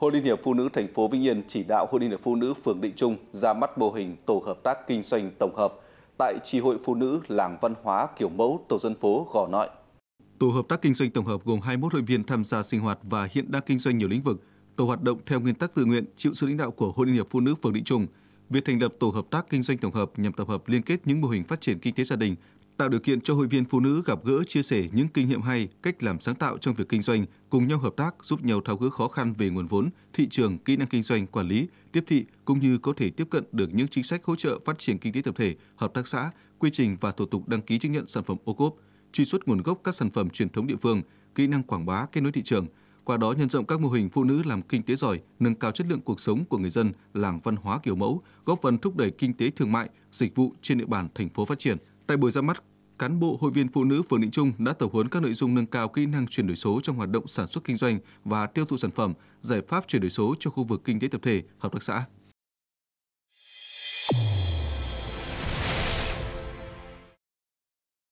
Hội Liên hiệp Phụ nữ thành phố Vĩnh Yên chỉ đạo Hội Liên hiệp Phụ nữ phường Định Trung ra mắt mô hình tổ hợp tác kinh doanh tổng hợp tại tri hội phụ nữ làng văn hóa kiểu mẫu tổ dân phố Gò Nội. Tổ hợp tác kinh doanh tổng hợp gồm 21 hội viên tham gia sinh hoạt và hiện đang kinh doanh nhiều lĩnh vực. Tổ hoạt động theo nguyên tắc tự nguyện, chịu sự lãnh đạo của Hội Liên hiệp Phụ nữ phường Định Trung. Việc thành lập tổ hợp tác kinh doanh tổng hợp nhằm tập hợp liên kết những mô hình phát triển kinh tế gia đình tạo điều kiện cho hội viên phụ nữ gặp gỡ, chia sẻ những kinh nghiệm hay, cách làm sáng tạo trong việc kinh doanh, cùng nhau hợp tác giúp nhau tháo gỡ khó khăn về nguồn vốn, thị trường, kỹ năng kinh doanh, quản lý, tiếp thị cũng như có thể tiếp cận được những chính sách hỗ trợ phát triển kinh tế tập thể, hợp tác xã, quy trình và thủ tục đăng ký chứng nhận sản phẩm ô cốp, truy xuất nguồn gốc các sản phẩm truyền thống địa phương, kỹ năng quảng bá, kết nối thị trường, qua đó nhân rộng các mô hình phụ nữ làm kinh tế giỏi, nâng cao chất lượng cuộc sống của người dân, làng văn hóa kiểu mẫu, góp phần thúc đẩy kinh tế thương mại, dịch vụ trên địa bàn thành phố phát triển. Tại buổi ra mắt, cán bộ hội viên phụ nữ phường Định Trung đã tập huấn các nội dung nâng cao kỹ năng chuyển đổi số trong hoạt động sản xuất kinh doanh và tiêu thụ sản phẩm, giải pháp chuyển đổi số cho khu vực kinh tế tập thể, hợp tác xã.